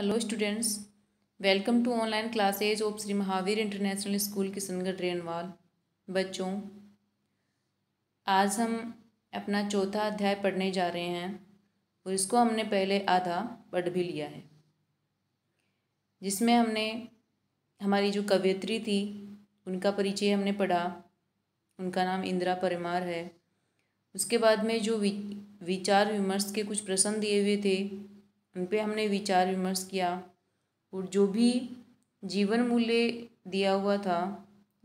hello students welcome to online classes of Shri Mahavir international school Kishangarh Renwal बच्चों आज हम अपना चौथा अध्याय पढ़ने जा रहे हैं और इसको हमने पहले आधा पढ़ भी लिया है जिसमें हमने हमारी जो कवयित्री थी उनका परिचय हमने पढ़ा उनका नाम इंदिरा परमार है उसके बाद में जो विचार विमर्श के कुछ प्रश्न दिए हुए थे उन पर हमने विचार विमर्श किया और जो भी जीवन मूल्य दिया हुआ था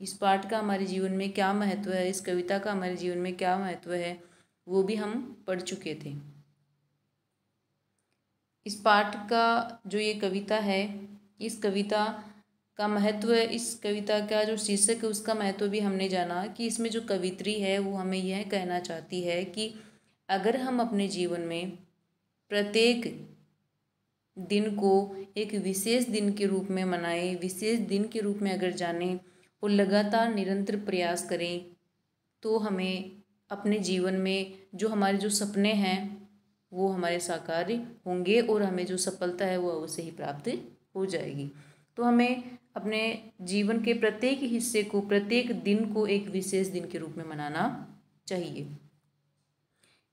इस पाठ का हमारे जीवन में क्या महत्व है इस कविता का हमारे जीवन में क्या महत्व है वो भी हम पढ़ चुके थे इस पाठ का जो ये कविता है इस कविता का महत्व है इस कविता का जो शीर्षक है उसका महत्व भी हमने जाना कि इसमें जो कवित्री है वो हमें यह कहना चाहती है कि अगर हम अपने जीवन में प्रत्येक दिन को एक विशेष दिन के रूप में मनाएं विशेष दिन के रूप में अगर जाने और लगातार निरंतर प्रयास करें तो हमें अपने जीवन में जो हमारे जो सपने हैं वो हमारे साकार होंगे और हमें जो सफलता है वो अवश्य ही प्राप्त हो जाएगी तो हमें अपने जीवन के प्रत्येक हिस्से को प्रत्येक दिन को एक विशेष दिन के रूप में मनाना चाहिए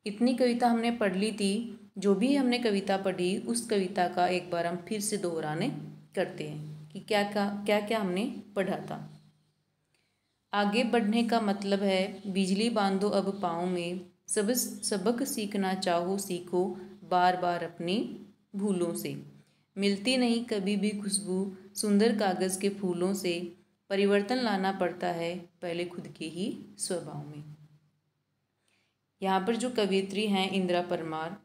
इतनी कविता हमने पढ़ ली थी जो भी हमने कविता पढ़ी उस कविता का एक बार हम फिर से दोहराने करते हैं कि क्या क्या क्या क्या हमने पढ़ा था आगे बढ़ने का मतलब है बिजली बांधो अब पाँव में सब सबक सीखना चाहो सीखो बार बार अपनी भूलों से मिलती नहीं कभी भी खुशबू सुंदर कागज़ के फूलों से परिवर्तन लाना पड़ता है पहले खुद के ही स्वभाव में यहाँ पर जो कवित्री हैं इंदिरा परमार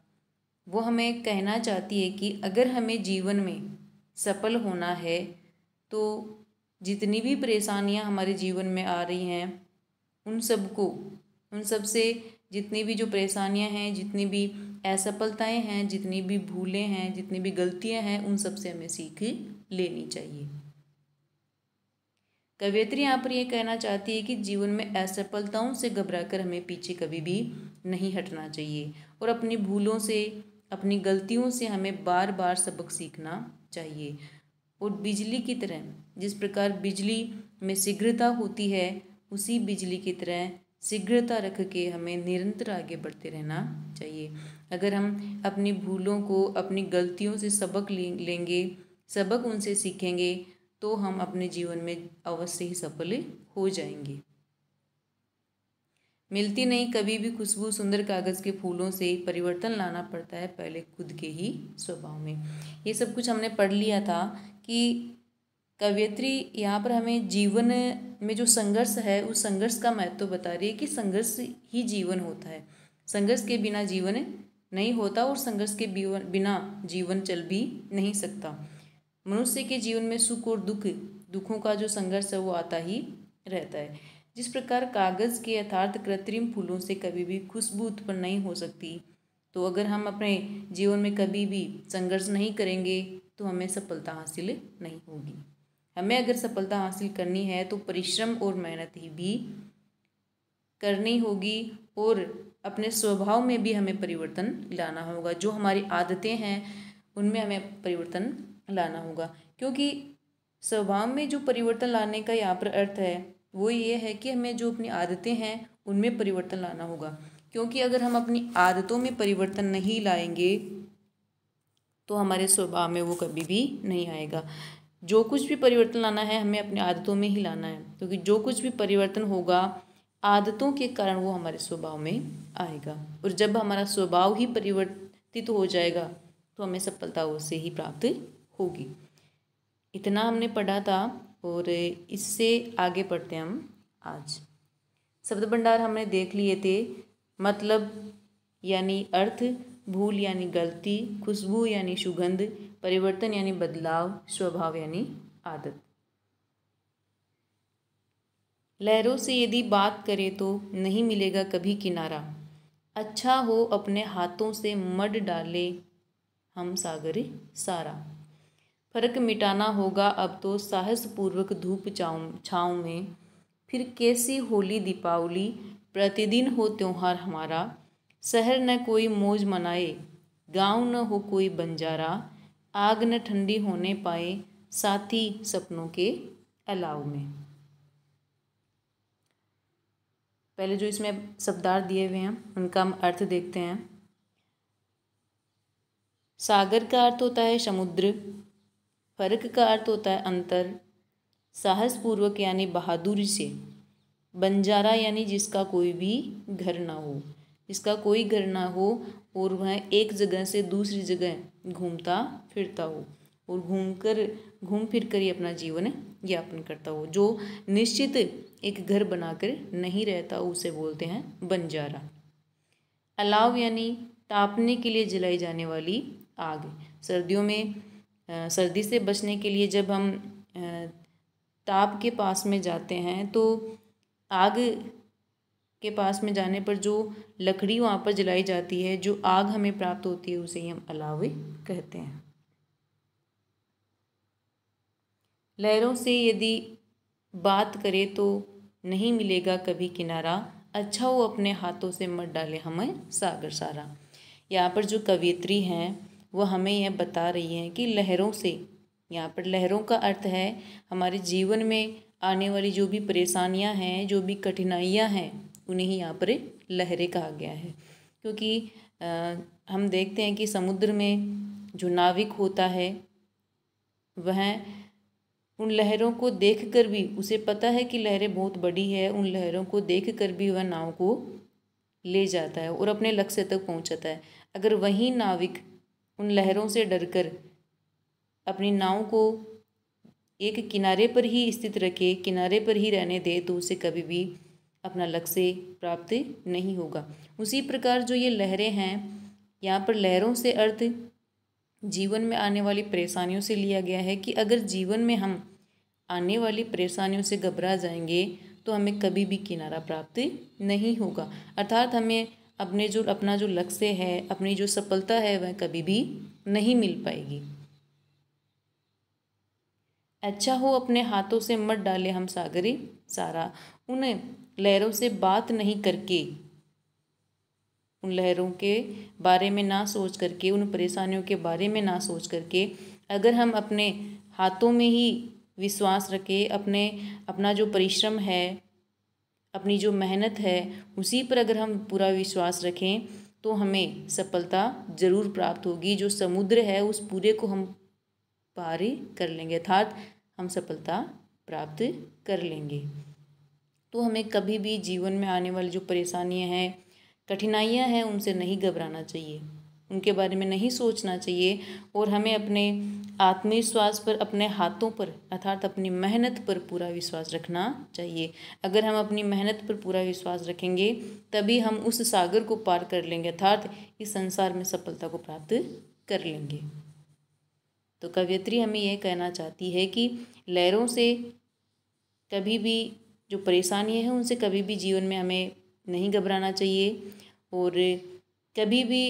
वो हमें कहना चाहती है कि अगर हमें जीवन में सफल होना है तो जितनी भी परेशानियां हमारे जीवन में आ रही हैं उन सबको उन सब से जितनी भी जो परेशानियां हैं जितनी भी असफलताएं हैं जितनी भी भूलें हैं जितनी भी गलतियां हैं उन सब से हमें सीख लेनी चाहिए कवियत्री यहाँ पर यह कहना चाहती है कि जीवन में असफलताओं से घबराकर हमें पीछे कभी भी नहीं हटना चाहिए और अपनी भूलों से अपनी गलतियों से हमें बार बार सबक सीखना चाहिए और बिजली की तरह जिस प्रकार बिजली में शीघ्रता होती है उसी बिजली की तरह शीघ्रता रख के हमें निरंतर आगे बढ़ते रहना चाहिए अगर हम अपनी भूलों को अपनी गलतियों से सबक लेंगे सबक उनसे सीखेंगे तो हम अपने जीवन में अवश्य ही सफल हो जाएंगे मिलती नहीं कभी भी खुशबू सुंदर कागज़ के फूलों से परिवर्तन लाना पड़ता है पहले खुद के ही स्वभाव में ये सब कुछ हमने पढ़ लिया था कि कवयित्री यहाँ पर हमें जीवन में जो संघर्ष है उस संघर्ष का महत्व तो बता रही है कि संघर्ष ही जीवन होता है संघर्ष के बिना जीवन नहीं होता और संघर्ष के बिना जीवन चल भी नहीं सकता मनुष्य के जीवन में सुख और दुख दुखों का जो संघर्ष है वो आता ही रहता है जिस प्रकार कागज़ के यथार्थ कृत्रिम फूलों से कभी भी खुशबू उत्पन्न नहीं हो सकती तो अगर हम अपने जीवन में कभी भी संघर्ष नहीं करेंगे तो हमें सफलता हासिल नहीं होगी हमें अगर सफलता हासिल करनी है तो परिश्रम और मेहनत ही भी करनी होगी और अपने स्वभाव में भी हमें परिवर्तन लाना होगा जो हमारी आदतें हैं उनमें हमें परिवर्तन लाना होगा क्योंकि स्वभाव में जो परिवर्तन लाने का यहाँ पर अर्थ है वो ये है कि हमें जो अपनी आदतें हैं उनमें परिवर्तन लाना होगा क्योंकि अगर हम अपनी आदतों में परिवर्तन नहीं लाएंगे तो हमारे स्वभाव में वो कभी भी नहीं आएगा जो कुछ भी परिवर्तन लाना है हमें अपनी आदतों में ही लाना है क्योंकि जो कुछ भी परिवर्तन होगा आदतों के कारण वो हमारे स्वभाव में आएगा और जब हमारा स्वभाव ही परिवर्तित हो जाएगा तो हमें सफलता उससे ही प्राप्त होगी इतना हमने पढ़ा था और इससे आगे पढ़ते हैं हम आज शब्द भंडार हमने देख लिए थे मतलब यानी अर्थ भूल यानी गलती खुशबू यानी सुगंध परिवर्तन यानी बदलाव स्वभाव यानी आदत लहरों से यदि बात करें तो नहीं मिलेगा कभी किनारा अच्छा हो अपने हाथों से मड डाले हम सागर सारा फर्क मिटाना होगा अब तो साहसपूर्वक धूप छाऊ छाँव में फिर कैसी होली दीपावली प्रतिदिन हो त्यौहार हमारा शहर न कोई मौज मनाए गांव न हो कोई बंजारा आग न ठंडी होने पाए साथी सपनों के अलाव में पहले जो इसमें शब्दार दिए हुए हैं उनका हम अर्थ देखते हैं सागर का अर्थ होता है समुद्र फ़र्क का अर्थ होता है अंतर साहसपूर्वक यानी बहादुरी से बंजारा यानी जिसका कोई भी घर ना हो जिसका कोई घर ना हो और वह एक जगह से दूसरी जगह घूमता फिरता हो और घूम कर घूम फिर कर ही अपना जीवन यापन करता हो जो निश्चित एक घर बनाकर नहीं रहता उसे बोलते हैं बंजारा अलाव यानी तापने के लिए जलाई जाने वाली आग सर्दियों में सर्दी से बचने के लिए जब हम ताप के पास में जाते हैं तो आग के पास में जाने पर जो लकड़ी वहाँ पर जलाई जाती है जो आग हमें प्राप्त होती है उसे ही हम अलावे कहते हैं लहरों से यदि बात करें तो नहीं मिलेगा कभी किनारा अच्छा वो अपने हाथों से मत डाले हमें सागर सारा यहाँ पर जो कवियत्री हैं वो हमें यह बता रही हैं कि लहरों से यहाँ पर लहरों का अर्थ है हमारे जीवन में आने वाली जो भी परेशानियाँ हैं जो भी कठिनाइयाँ हैं उन्हें ही यहाँ पर लहरें कहा गया है क्योंकि आ, हम देखते हैं कि समुद्र में जो नाविक होता है वह उन लहरों को देखकर भी उसे पता है कि लहरें बहुत बड़ी है उन लहरों को देखकर भी वह नाव को ले जाता है और अपने लक्ष्य तक पहुंचाता है अगर वही नाविक उन लहरों से डरकर अपनी नाव को एक किनारे पर ही स्थित रखे किनारे पर ही रहने दे तो उसे कभी भी अपना लक्ष्य प्राप्त नहीं होगा उसी प्रकार जो ये लहरें हैं यहाँ पर लहरों से अर्थ जीवन में आने वाली परेशानियों से लिया गया है कि अगर जीवन में हम आने वाली परेशानियों से घबरा जाएंगे तो हमें कभी भी किनारा प्राप्त नहीं होगा अर्थात हमें अपने जो अपना जो लक्ष्य है अपनी जो सफलता है वह कभी भी नहीं मिल पाएगी अच्छा हो अपने हाथों से मत डाले हम सागरी सारा उन लहरों से बात नहीं करके उन लहरों के बारे में ना सोच करके उन परेशानियों के बारे में ना सोच करके अगर हम अपने हाथों में ही विश्वास रखें अपने अपना जो परिश्रम है अपनी जो मेहनत है उसी पर अगर हम पूरा विश्वास रखें तो हमें सफलता ज़रूर प्राप्त होगी जो समुद्र है उस पूरे को हम पारी कर लेंगे अर्थात हम सफलता प्राप्त कर लेंगे तो हमें कभी भी जीवन में आने वाली जो परेशानियां हैं कठिनाइयां हैं उनसे नहीं घबराना चाहिए उनके बारे में नहीं सोचना चाहिए और हमें अपने आत्मविश्वास पर अपने हाथों पर अर्थात अपनी मेहनत पर पूरा विश्वास रखना चाहिए अगर हम अपनी मेहनत पर पूरा विश्वास रखेंगे तभी हम उस सागर को पार कर लेंगे अर्थात इस संसार में सफलता को प्राप्त कर लेंगे तो कवयत्री हमें यह कहना चाहती है कि लहरों से कभी भी जो परेशानियाँ हैं उनसे कभी भी जीवन में हमें नहीं घबराना चाहिए और कभी भी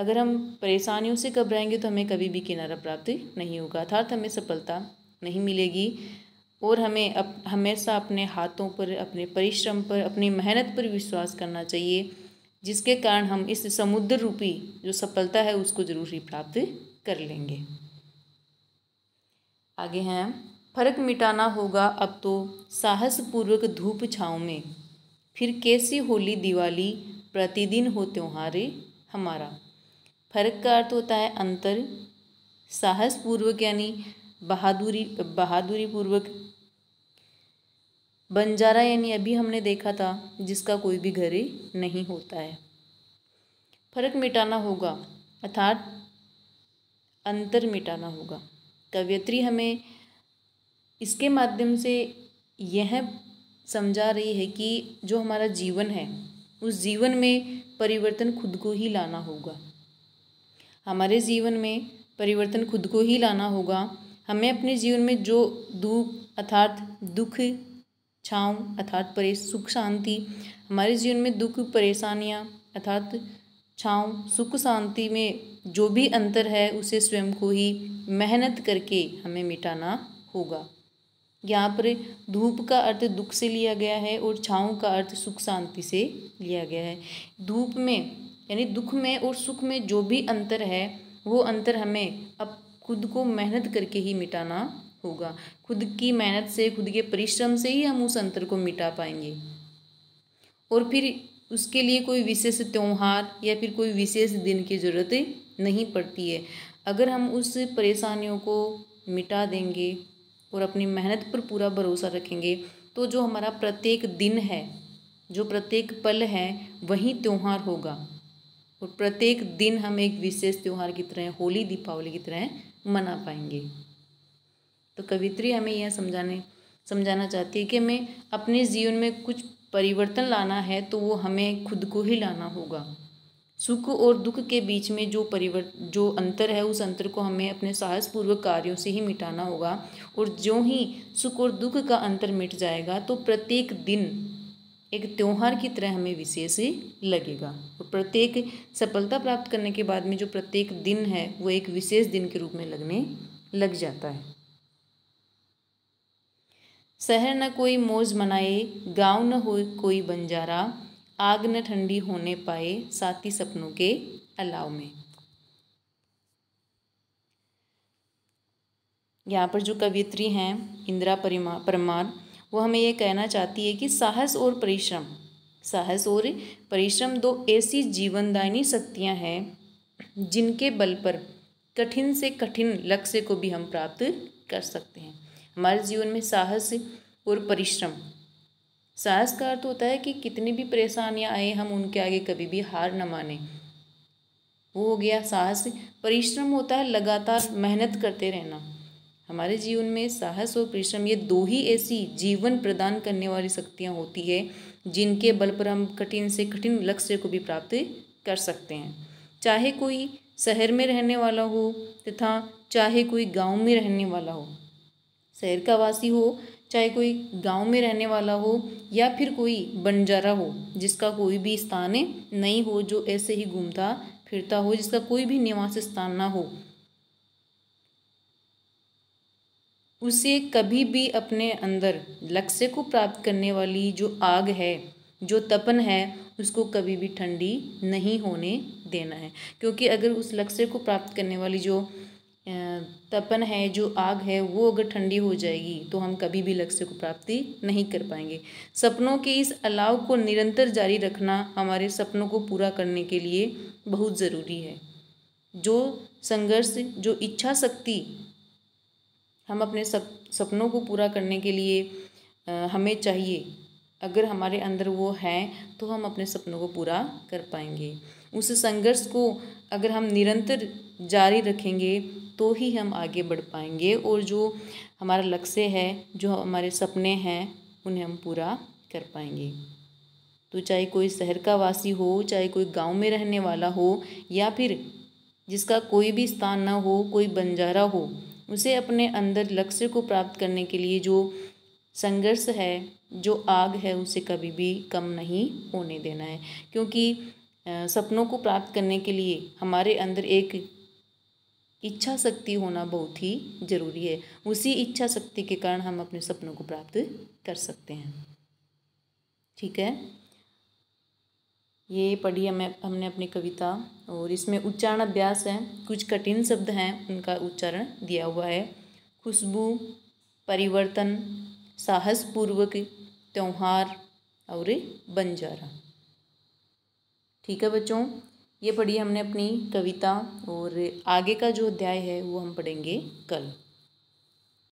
अगर हम परेशानियों से घबराएंगे तो हमें कभी भी किनारा प्राप्त नहीं होगा अर्थात हमें सफलता नहीं मिलेगी और हमें अप हमेशा अपने हाथों पर अपने परिश्रम पर अपनी मेहनत पर विश्वास करना चाहिए जिसके कारण हम इस समुद्र रूपी जो सफलता है उसको जरूर ही प्राप्त कर लेंगे आगे हैं फर्क मिटाना होगा अब तो साहस पूर्वक धूप छाँव में फिर कैसी होली दिवाली प्रतिदिन हो त्योहारे हमारा फर्क का अर्थ होता है अंतर साहस पूर्वक यानी बहादुरी बहादुरी पूर्वक बंजारा यानी अभी हमने देखा था जिसका कोई भी घरे नहीं होता है फर्क मिटाना होगा अर्थात अंतर मिटाना होगा कवयत्री हमें इसके माध्यम से यह समझा रही है कि जो हमारा जीवन है उस जीवन में परिवर्तन खुद को ही लाना होगा हमारे जीवन में परिवर्तन खुद को ही लाना होगा हमें अपने जीवन में जो दुख अर्थात दुख छाँव अर्थात परे सुख शांति हमारे जीवन में दुख परेशानियाँ अर्थात छाँव सुख शांति में जो भी अंतर है उसे स्वयं को ही मेहनत करके हमें मिटाना होगा यहाँ पर धूप का अर्थ दुख से लिया गया है और छाँव का अर्थ सुख शांति से लिया गया है धूप में यानी दुख में और सुख में जो भी अंतर है वो अंतर हमें अब खुद को मेहनत करके ही मिटाना होगा खुद की मेहनत से खुद के परिश्रम से ही हम उस अंतर को मिटा पाएंगे और फिर उसके लिए कोई विशेष त्यौहार या फिर कोई विशेष दिन की ज़रूरत नहीं पड़ती है अगर हम उस परेशानियों को मिटा देंगे और अपनी मेहनत पर पूरा भरोसा रखेंगे तो जो हमारा प्रत्येक दिन है जो प्रत्येक पल है वही त्यौहार होगा और प्रत्येक दिन हम एक विशेष त्यौहार की तरह होली दीपावली की तरह मना पाएंगे तो कवित्री हमें यह समझाने समझाना चाहती है कि हमें अपने जीवन में कुछ परिवर्तन लाना है तो वो हमें खुद को ही लाना होगा सुख और दुख के बीच में जो परिवर्त जो अंतर है उस अंतर को हमें अपने साहसपूर्वक कार्यों से ही मिटाना होगा और जो ही सुख और दुख का अंतर मिट जाएगा तो प्रत्येक दिन एक त्यौहार की तरह हमें विशेष लगेगा और प्रत्येक सफलता प्राप्त करने के बाद में जो प्रत्येक दिन है वो एक विशेष दिन के रूप में लगने लग जाता है शहर न कोई मौज मनाए गांव न हो कोई बंजारा आग न ठंडी होने पाए साथी सपनों के अलाव में यहाँ पर जो कवियत्री हैं इंदिरा परिमा परमार वो हमें ये कहना चाहती है कि साहस और परिश्रम साहस और परिश्रम दो ऐसी जीवनदायनी शक्तियाँ हैं जिनके बल पर कठिन से कठिन लक्ष्य को भी हम प्राप्त कर सकते हैं हमारे जीवन में साहस और परिश्रम साहस का अर्थ होता है कि कितनी भी परेशानियाँ आए हम उनके आगे कभी भी हार न माने वो हो गया साहस परिश्रम होता है लगातार मेहनत करते रहना हमारे जीवन में साहस और परिश्रम ये दो ही ऐसी जीवन प्रदान करने वाली शक्तियाँ होती है जिनके बल पर हम कठिन से कठिन लक्ष्य को भी प्राप्त कर सकते हैं चाहे कोई शहर में रहने वाला हो तथा चाहे कोई गांव में रहने वाला हो शहर का वासी हो चाहे कोई गांव में रहने वाला हो या फिर कोई बंजारा हो जिसका कोई भी स्थान नहीं हो जो ऐसे ही घूमता फिरता हो जिसका कोई भी निवास स्थान ना हो उसे कभी भी अपने अंदर लक्ष्य को प्राप्त करने वाली जो आग है जो तपन है उसको कभी भी ठंडी नहीं होने देना है क्योंकि अगर उस लक्ष्य को प्राप्त करने वाली जो तपन है जो आग है वो अगर ठंडी हो जाएगी तो हम कभी भी लक्ष्य को प्राप्ति नहीं कर पाएंगे सपनों के इस अलाव को निरंतर जारी रखना हमारे सपनों को पूरा करने के लिए बहुत ज़रूरी है जो संघर्ष जो इच्छा शक्ति हम अपने सप सपनों को पूरा करने के लिए आ, हमें चाहिए अगर हमारे अंदर वो है तो हम अपने सपनों को पूरा कर पाएंगे उस संघर्ष को अगर हम निरंतर जारी रखेंगे तो ही हम आगे बढ़ पाएंगे और जो हमारा लक्ष्य है जो हमारे सपने हैं उन्हें हम पूरा कर पाएंगे तो चाहे कोई शहर का वासी हो चाहे कोई गांव में रहने वाला हो या फिर जिसका कोई भी स्थान ना हो कोई बंजारा हो उसे अपने अंदर लक्ष्य को प्राप्त करने के लिए जो संघर्ष है जो आग है उसे कभी भी कम नहीं होने देना है क्योंकि सपनों को प्राप्त करने के लिए हमारे अंदर एक इच्छा शक्ति होना बहुत ही ज़रूरी है उसी इच्छा शक्ति के कारण हम अपने सपनों को प्राप्त कर सकते हैं ठीक है ये पढ़ी हमें हमने अपनी कविता और इसमें उच्चारण अभ्यास है कुछ कठिन शब्द हैं उनका उच्चारण दिया हुआ है खुशबू परिवर्तन साहसपूर्वक त्यौहार और बंजारा ठीक है बच्चों ये पढ़ी हमने अपनी कविता और आगे का जो अध्याय है वो हम पढ़ेंगे कल